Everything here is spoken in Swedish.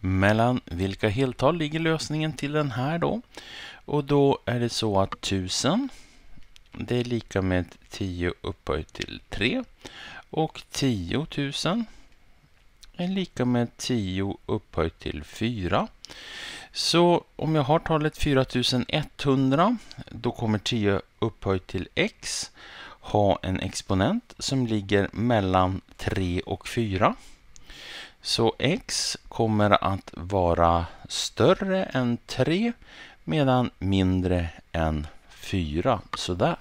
Mellan vilka heltal ligger lösningen till den här då? Och då är det så att 1000 det är lika med 10 upphöjt till 3 och 10 000 är lika med 10 upphöjt till 4. Så om jag har talet 4100 då kommer 10 upphöjt till x ha en exponent som ligger mellan 3 och 4. Så x kommer att vara större än 3 medan mindre än 4. Sådär.